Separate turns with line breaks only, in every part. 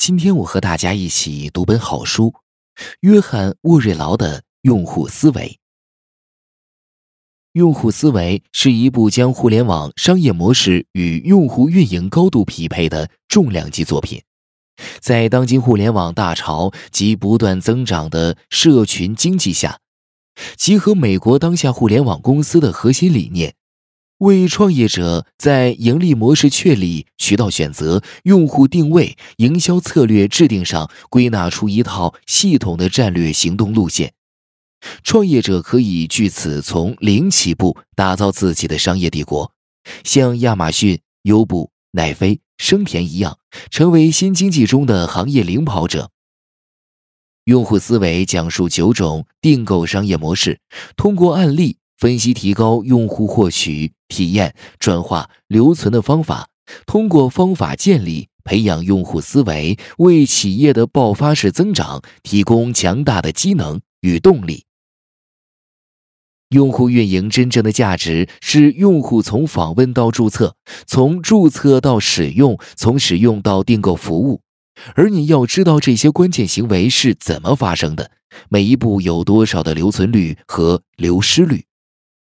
今天我和大家一起读本好书，《约翰·沃瑞劳的用户思维》。用户思维是一部将互联网商业模式与用户运营高度匹配的重量级作品，在当今互联网大潮及不断增长的社群经济下，集合美国当下互联网公司的核心理念。为创业者在盈利模式确立、渠道选择、用户定位、营销策略制定上归纳出一套系统的战略行动路线，创业者可以据此从零起步打造自己的商业帝国，像亚马逊、优步、奈飞、生田一样，成为新经济中的行业领跑者。用户思维讲述九种订购商业模式，通过案例。分析提高用户获取、体验、转化、留存的方法，通过方法建立培养用户思维，为企业的爆发式增长提供强大的机能与动力。用户运营真正的价值是用户从访问到注册，从注册到使用，从使用到订购服务，而你要知道这些关键行为是怎么发生的，每一步有多少的留存率和流失率。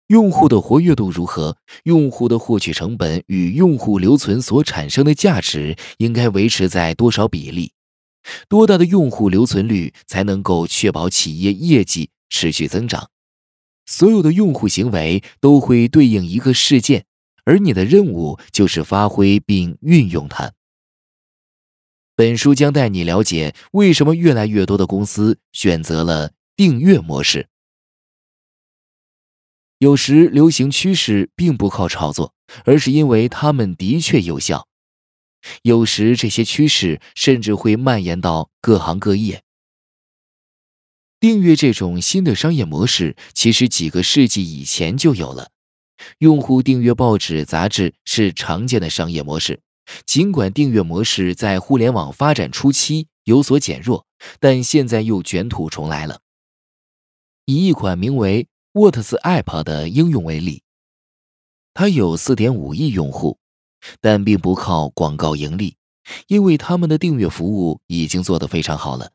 用户的活跃度如何？用户的获取成本与用户留存所产生的价值应该维持在多少比例？多大的用户留存率才能够确保企业业绩持续增长？所有的用户行为都会对应一个事件，而你的任务就是发挥并运用它。本书将带你了解为什么越来越多的公司选择了订阅模式。有时流行趋势并不靠炒作，而是因为它们的确有效。有时这些趋势甚至会蔓延到各行各业。订阅这种新的商业模式其实几个世纪以前就有了，用户订阅报纸、杂志是常见的商业模式。尽管订阅模式在互联网发展初期有所减弱，但现在又卷土重来了。以一款名为…… w a t s App 的应用为例，它有4.5亿用户，但并不靠广告盈利，因为他们的订阅服务已经做得非常好了。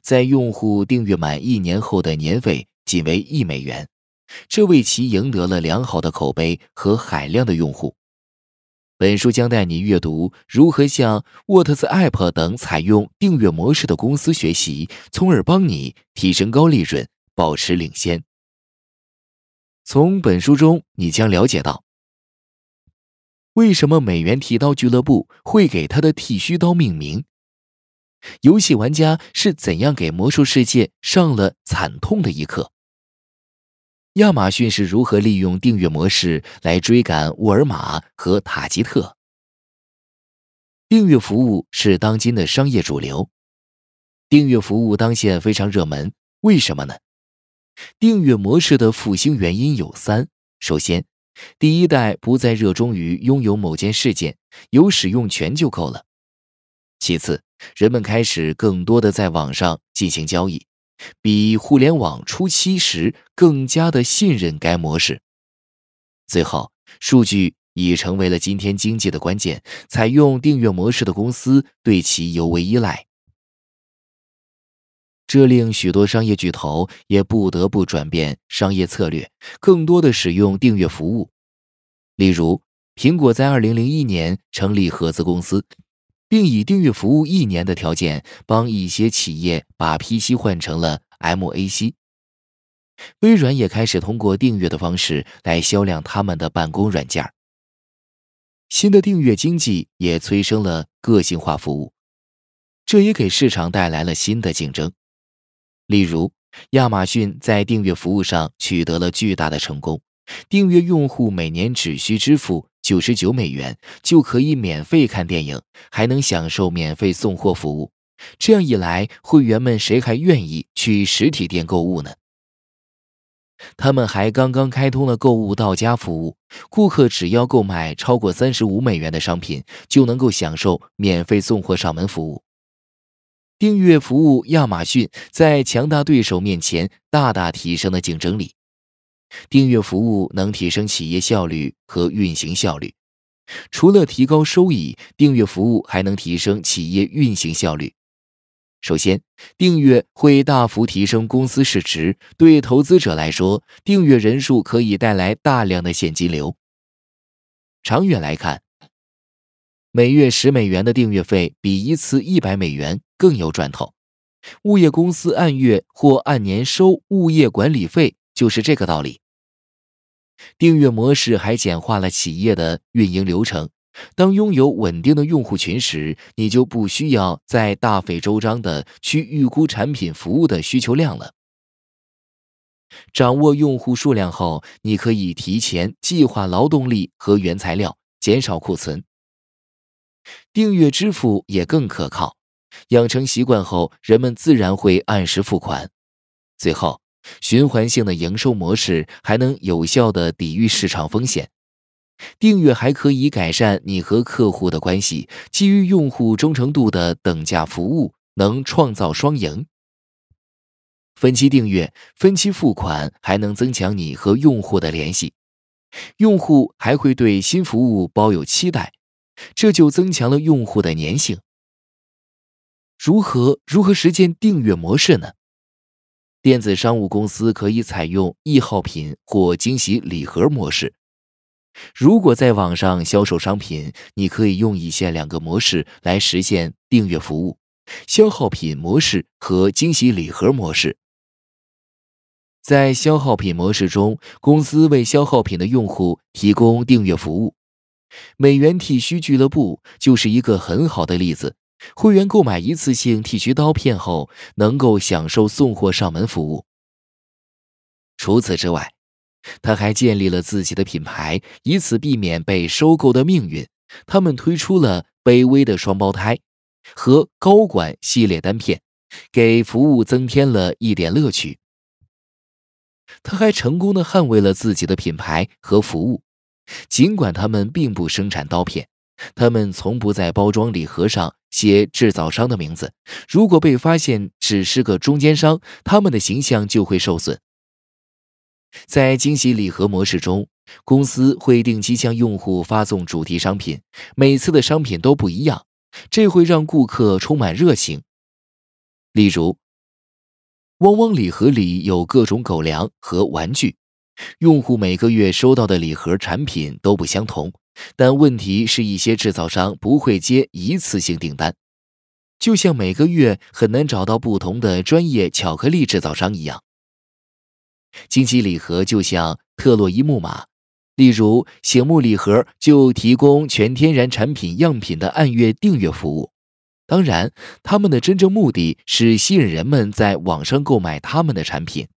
在用户订阅满一年后的年费仅为一美元，这为其赢得了良好的口碑和海量的用户。本书将带你阅读如何向 w a t s App 等采用订阅模式的公司学习，从而帮你提升高利润，保持领先。从本书中，你将了解到为什么美元剃刀俱乐部会给他的剃须刀命名。游戏玩家是怎样给《魔兽世界》上了惨痛的一课？亚马逊是如何利用订阅模式来追赶沃尔玛和塔吉特？订阅服务是当今的商业主流，订阅服务当前非常热门，为什么呢？订阅模式的复兴原因有三：首先，第一代不再热衷于拥有某件事件，有使用权就够了；其次，人们开始更多的在网上进行交易，比互联网初期时更加的信任该模式；最后，数据已成为了今天经济的关键，采用订阅模式的公司对其尤为依赖。这令许多商业巨头也不得不转变商业策略，更多的使用订阅服务。例如，苹果在二零零一年成立合资公司，并以订阅服务一年的条件，帮一些企业把 P C 换成了 M A C。微软也开始通过订阅的方式来销量他们的办公软件。新的订阅经济也催生了个性化服务，这也给市场带来了新的竞争。例如，亚马逊在订阅服务上取得了巨大的成功。订阅用户每年只需支付九十九美元，就可以免费看电影，还能享受免费送货服务。这样一来，会员们谁还愿意去实体店购物呢？他们还刚刚开通了购物到家服务，顾客只要购买超过三十五美元的商品，就能够享受免费送货上门服务。订阅服务，亚马逊在强大对手面前大大提升了竞争力。订阅服务能提升企业效率和运行效率。除了提高收益，订阅服务还能提升企业运行效率。首先，订阅会大幅提升公司市值。对投资者来说，订阅人数可以带来大量的现金流。长远来看。每月十美元的订阅费比一次一百美元更有赚头。物业公司按月或按年收物业管理费就是这个道理。订阅模式还简化了企业的运营流程。当拥有稳定的用户群时，你就不需要再大费周章的去预估产品服务的需求量了。掌握用户数量后，你可以提前计划劳动力和原材料，减少库存。订阅支付也更可靠，养成习惯后，人们自然会按时付款。最后，循环性的营收模式还能有效的抵御市场风险。订阅还可以改善你和客户的关系，基于用户忠诚度的等价服务能创造双赢。分期订阅、分期付款还能增强你和用户的联系，用户还会对新服务抱有期待。这就增强了用户的粘性。如何如何实现订阅模式呢？电子商务公司可以采用易耗品或惊喜礼盒模式。如果在网上销售商品，你可以用以下两个模式来实现订阅服务：消耗品模式和惊喜礼盒模式。在消耗品模式中，公司为消耗品的用户提供订阅服务。美元剃须俱乐部就是一个很好的例子。会员购买一次性剃须刀片后，能够享受送货上门服务。除此之外，他还建立了自己的品牌，以此避免被收购的命运。他们推出了“卑微的双胞胎”和“高管系列单片”，给服务增添了一点乐趣。他还成功的捍卫了自己的品牌和服务。尽管他们并不生产刀片，他们从不在包装礼盒上写制造商的名字。如果被发现只是个中间商，他们的形象就会受损。在惊喜礼盒模式中，公司会定期向用户发送主题商品，每次的商品都不一样，这会让顾客充满热情。例如，汪汪礼盒里有各种狗粮和玩具。用户每个月收到的礼盒产品都不相同，但问题是，一些制造商不会接一次性订单，就像每个月很难找到不同的专业巧克力制造商一样。惊喜礼盒就像特洛伊木马，例如醒目礼盒就提供全天然产品样品的按月订阅服务，当然，他们的真正目的是吸引人们在网上购买他们的产品。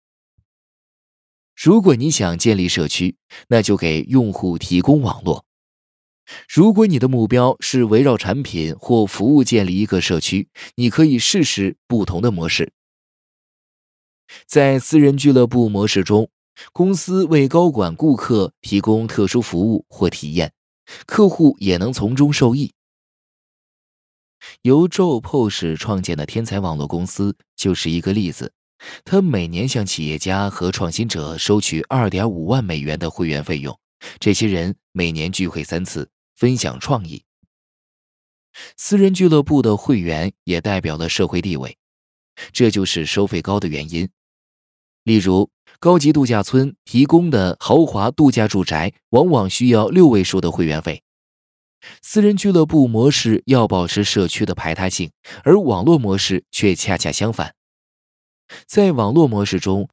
如果你想建立社区，那就给用户提供网络。如果你的目标是围绕产品或服务建立一个社区，你可以试试不同的模式。在私人俱乐部模式中，公司为高管、顾客提供特殊服务或体验，客户也能从中受益。由 Post 创建的天才网络公司就是一个例子。他每年向企业家和创新者收取2.5万美元的会员费用，这些人每年聚会三次，分享创意。私人俱乐部的会员也代表了社会地位，这就是收费高的原因。例如，高级度假村提供的豪华度假住宅，往往需要六位数的会员费。私人俱乐部模式要保持社区的排他性，而网络模式却恰恰相反。在网络模式中，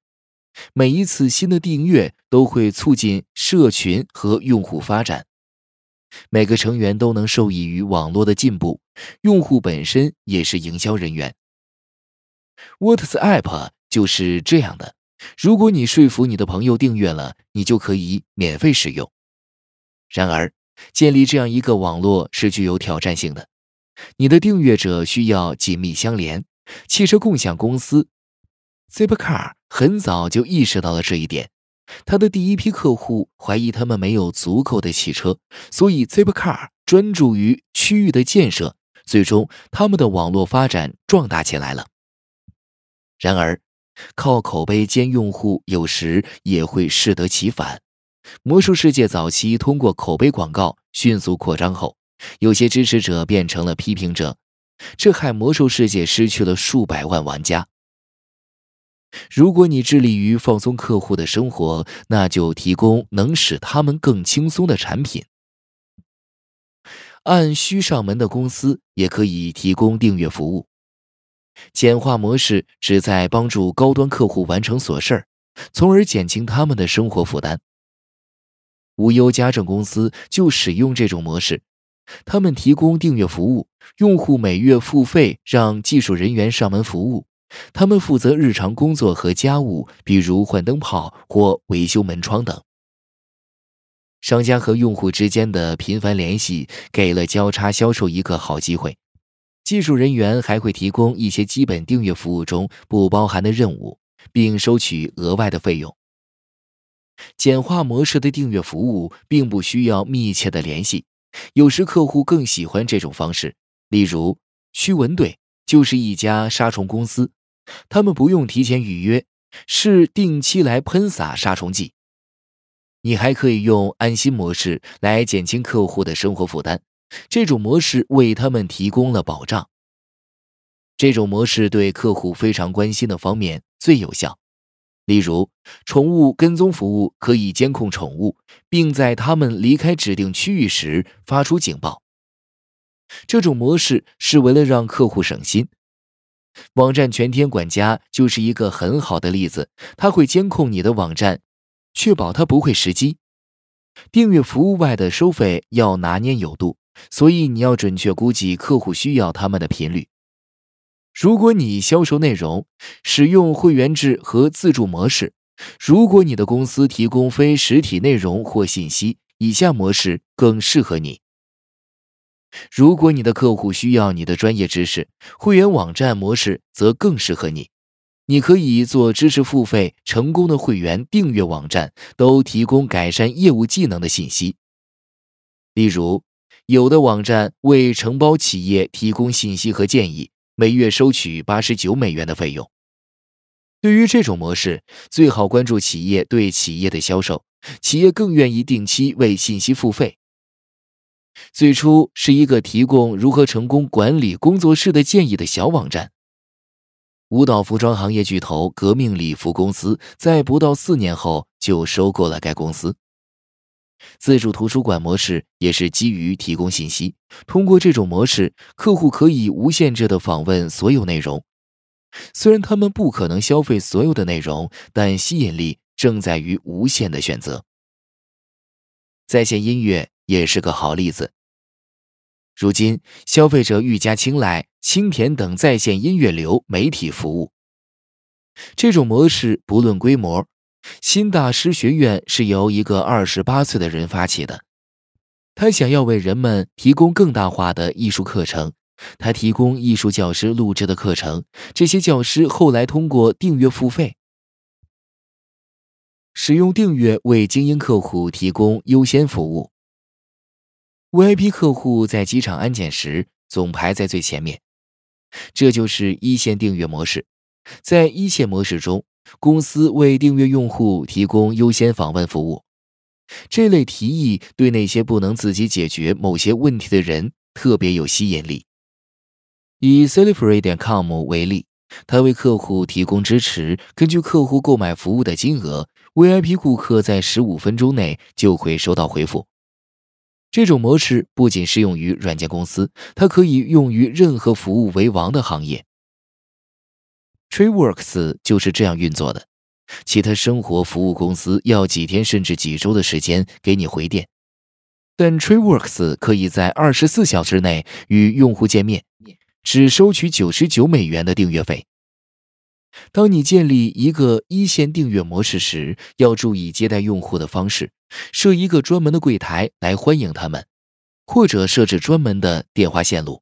每一次新的订阅都会促进社群和用户发展。每个成员都能受益于网络的进步，用户本身也是营销人员。WhatsApp 就是这样的。如果你说服你的朋友订阅了，你就可以免费使用。然而，建立这样一个网络是具有挑战性的。你的订阅者需要紧密相连。汽车共享公司。Zipcar 很早就意识到了这一点，他的第一批客户怀疑他们没有足够的汽车，所以 Zipcar 专注于区域的建设，最终他们的网络发展壮大起来了。然而，靠口碑兼用户有时也会适得其反。魔兽世界早期通过口碑广告迅速扩张后，有些支持者变成了批评者，这害魔兽世界失去了数百万玩家。如果你致力于放松客户的生活，那就提供能使他们更轻松的产品。按需上门的公司也可以提供订阅服务。简化模式旨在帮助高端客户完成琐事儿，从而减轻他们的生活负担。无忧家政公司就使用这种模式，他们提供订阅服务，用户每月付费让技术人员上门服务。他们负责日常工作和家务，比如换灯泡或维修门窗等。商家和用户之间的频繁联系给了交叉销售一个好机会。技术人员还会提供一些基本订阅服务中不包含的任务，并收取额外的费用。简化模式的订阅服务并不需要密切的联系，有时客户更喜欢这种方式。例如，驱蚊队就是一家杀虫公司。他们不用提前预约，是定期来喷洒杀虫剂。你还可以用安心模式来减轻客户的生活负担，这种模式为他们提供了保障。这种模式对客户非常关心的方面最有效，例如宠物跟踪服务可以监控宠物，并在他们离开指定区域时发出警报。这种模式是为了让客户省心。网站全天管家就是一个很好的例子，它会监控你的网站，确保它不会时机。订阅服务外的收费要拿捏有度，所以你要准确估计客户需要他们的频率。如果你销售内容使用会员制和自助模式，如果你的公司提供非实体内容或信息，以下模式更适合你。如果你的客户需要你的专业知识，会员网站模式则更适合你。你可以做知识付费成功的会员订阅网站，都提供改善业务技能的信息。例如，有的网站为承包企业提供信息和建议，每月收取八十九美元的费用。对于这种模式，最好关注企业对企业的销售，企业更愿意定期为信息付费。最初是一个提供如何成功管理工作室的建议的小网站。舞蹈服装行业巨头革命礼服公司在不到四年后就收购了该公司。自主图书馆模式也是基于提供信息。通过这种模式，客户可以无限制的访问所有内容。虽然他们不可能消费所有的内容，但吸引力正在于无限的选择。在线音乐。也是个好例子。如今，消费者愈加青睐青田等在线音乐流媒体服务。这种模式不论规模，新大师学院是由一个二十八岁的人发起的。他想要为人们提供更大化的艺术课程。他提供艺术教师录制的课程，这些教师后来通过订阅付费，使用订阅为精英客户提供优先服务。VIP 客户在机场安检时总排在最前面，这就是一线订阅模式。在一线模式中，公司为订阅用户提供优先访问服务。这类提议对那些不能自己解决某些问题的人特别有吸引力。以 Celebrate 点 com 为例，它为客户提供支持，根据客户购买服务的金额，VIP 顾客在十五分钟内就会收到回复。这种模式不仅适用于软件公司，它可以用于任何服务为王的行业。TreeWorks 就是这样运作的。其他生活服务公司要几天甚至几周的时间给你回电，但 TreeWorks 可以在二十四小时内与用户见面，只收取九十九美元的订阅费。当你建立一个一线订阅模式时，要注意接待用户的方式，设一个专门的柜台来欢迎他们，或者设置专门的电话线路。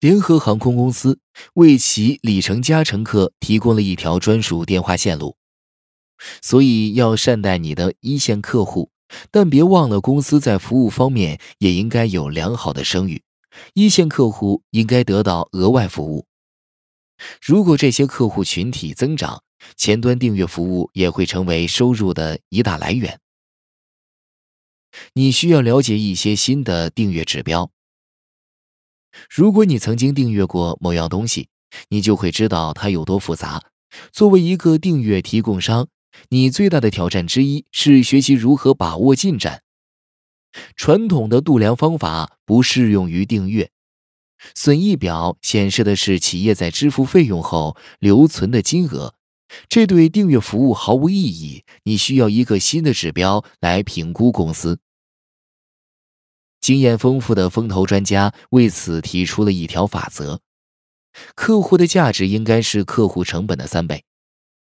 联合航空公司为其里程加乘客提供了一条专属电话线路，所以要善待你的一线客户，但别忘了公司在服务方面也应该有良好的声誉。一线客户应该得到额外服务。如果这些客户群体增长，前端订阅服务也会成为收入的一大来源。你需要了解一些新的订阅指标。如果你曾经订阅过某样东西，你就会知道它有多复杂。作为一个订阅提供商，你最大的挑战之一是学习如何把握进展。传统的度量方法不适用于订阅。损益表显示的是企业在支付费用后留存的金额，这对订阅服务毫无意义。你需要一个新的指标来评估公司。经验丰富的风投专家为此提出了一条法则：客户的价值应该是客户成本的三倍。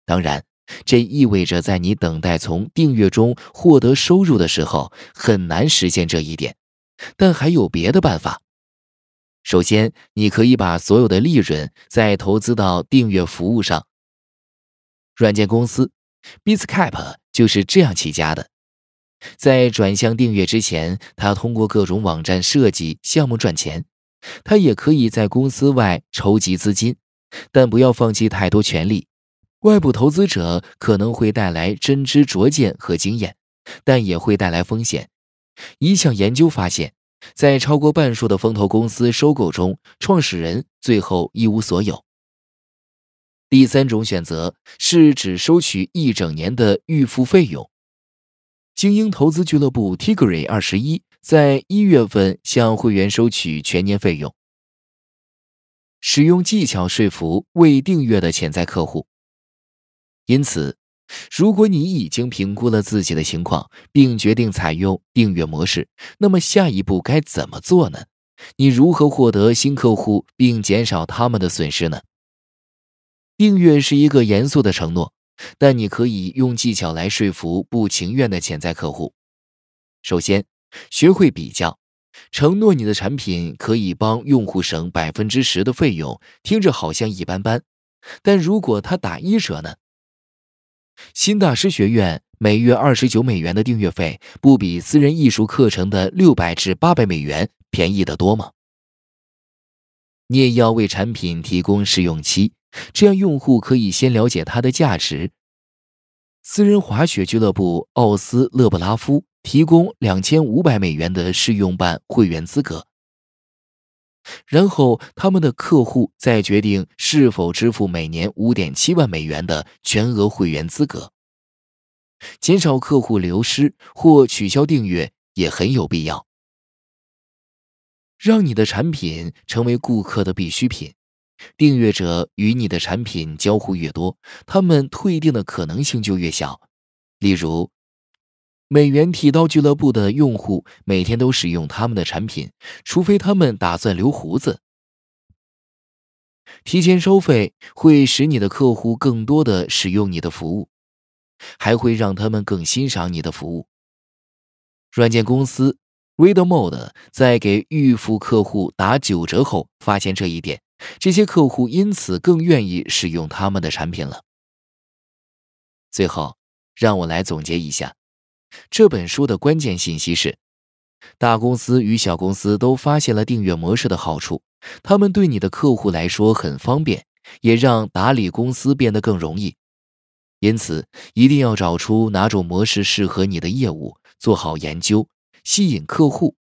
当然，这意味着在你等待从订阅中获得收入的时候很难实现这一点，但还有别的办法。首先，你可以把所有的利润再投资到订阅服务上。软件公司，Bizcap 就是这样起家的。在转向订阅之前，他通过各种网站设计项目赚钱。他也可以在公司外筹集资金，但不要放弃太多权利。外部投资者可能会带来真知灼见和经验，但也会带来风险。一项研究发现。在超过半数的风投公司收购中，创始人最后一无所有。第三种选择是只收取一整年的预付费用。精英投资俱乐部 Tigeri 二十一在一月份向会员收取全年费用，使用技巧说服未订阅的潜在客户。因此。如果你已经评估了自己的情况，并决定采用订阅模式，那么下一步该怎么做呢？你如何获得新客户并减少他们的损失呢？订阅是一个严肃的承诺，但你可以用技巧来说服不情愿的潜在客户。首先，学会比较。承诺你的产品可以帮用户省百分之十的费用，听着好像一般般，但如果他打一折呢？新大师学院每月二十九美元的订阅费，不比私人艺术课程的六百至八百美元便宜得多吗？你也要为产品提供试用期，这样用户可以先了解它的价值。私人滑雪俱乐部奥斯勒布拉夫提供两千五百美元的试用版会员资格。然后，他们的客户再决定是否支付每年五点七万美元的全额会员资格。减少客户流失或取消订阅也很有必要。让你的产品成为顾客的必需品，订阅者与你的产品交互越多，他们退订的可能性就越小。例如，美元剃刀俱乐部的用户每天都使用他们的产品，除非他们打算留胡子。提前收费会使你的客户更多的使用你的服务，还会让他们更欣赏你的服务。软件公司 Redmo d e 在给预付客户打九折后发现这一点，这些客户因此更愿意使用他们的产品了。最后，让我来总结一下。这本书的关键信息是：大公司与小公司都发现了订阅模式的好处，他们对你的客户来说很方便，也让打理公司变得更容易。因此，一定要找出哪种模式适合你的业务，做好研究，吸引客户。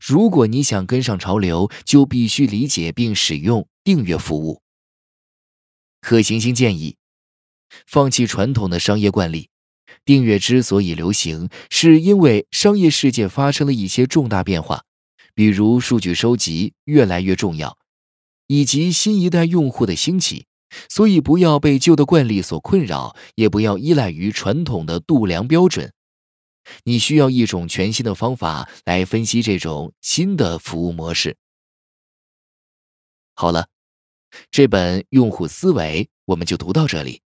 如果你想跟上潮流，就必须理解并使用订阅服务。可行性建议：放弃传统的商业惯例。订阅之所以流行，是因为商业世界发生了一些重大变化，比如数据收集越来越重要，以及新一代用户的兴起。所以，不要被旧的惯例所困扰，也不要依赖于传统的度量标准。你需要一种全新的方法来分析这种新的服务模式。好了，这本《用户思维》我们就读到这里。